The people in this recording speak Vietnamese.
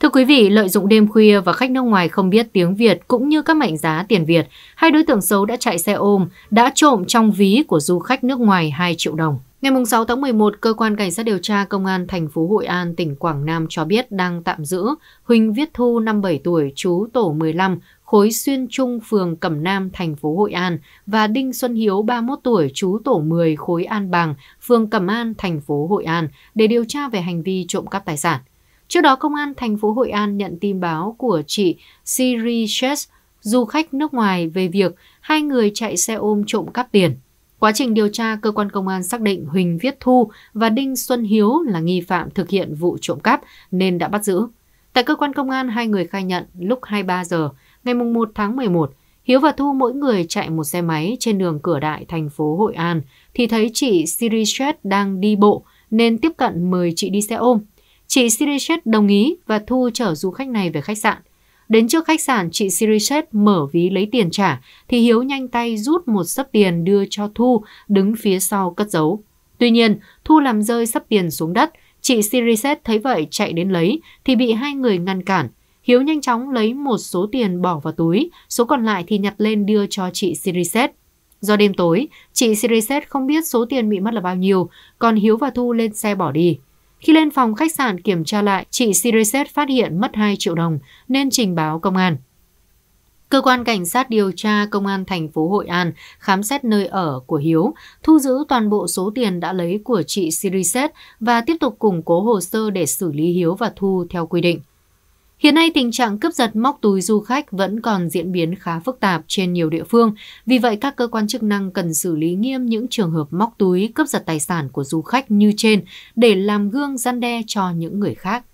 Thưa quý vị, lợi dụng đêm khuya và khách nước ngoài không biết tiếng Việt cũng như các mệnh giá tiền Việt, hai đối tượng xấu đã chạy xe ôm, đã trộm trong ví của du khách nước ngoài 2 triệu đồng. Ngày 6 tháng 11, cơ quan cảnh sát điều tra công an thành phố Hội An, tỉnh Quảng Nam cho biết đang tạm giữ Huỳnh Viết Thu 57 tuổi, chú tổ 15, khối xuyên trung phường Cẩm Nam, thành phố Hội An và Đinh Xuân Hiếu 31 tuổi, chú tổ 10 khối An Bàng, phường Cẩm An, thành phố Hội An để điều tra về hành vi trộm cắp tài sản. Trước đó, Công an thành phố Hội An nhận tin báo của chị Siri Chess, du khách nước ngoài về việc hai người chạy xe ôm trộm cắp tiền. Quá trình điều tra, cơ quan công an xác định Huỳnh Viết Thu và Đinh Xuân Hiếu là nghi phạm thực hiện vụ trộm cắp nên đã bắt giữ. Tại cơ quan công an, hai người khai nhận lúc 23 giờ ngày 1 tháng 11, Hiếu và Thu mỗi người chạy một xe máy trên đường cửa đại thành phố Hội An thì thấy chị Siri Chet đang đi bộ nên tiếp cận mời chị đi xe ôm chị Sirichet đồng ý và thu chở du khách này về khách sạn. Đến trước khách sạn, chị Sirichet mở ví lấy tiền trả, thì Hiếu nhanh tay rút một sấp tiền đưa cho Thu, đứng phía sau cất giấu. Tuy nhiên, Thu làm rơi sấp tiền xuống đất, chị Sirichet thấy vậy chạy đến lấy, thì bị hai người ngăn cản. Hiếu nhanh chóng lấy một số tiền bỏ vào túi, số còn lại thì nhặt lên đưa cho chị Sirichet. Do đêm tối, chị Siriset không biết số tiền bị mất là bao nhiêu, còn Hiếu và Thu lên xe bỏ đi. Khi lên phòng khách sạn kiểm tra lại, chị Siriset phát hiện mất 2 triệu đồng nên trình báo công an. Cơ quan cảnh sát điều tra công an thành phố Hội An khám xét nơi ở của Hiếu, thu giữ toàn bộ số tiền đã lấy của chị Siriset và tiếp tục củng cố hồ sơ để xử lý Hiếu và Thu theo quy định. Hiện nay tình trạng cướp giật móc túi du khách vẫn còn diễn biến khá phức tạp trên nhiều địa phương, vì vậy các cơ quan chức năng cần xử lý nghiêm những trường hợp móc túi cướp giật tài sản của du khách như trên để làm gương răn đe cho những người khác.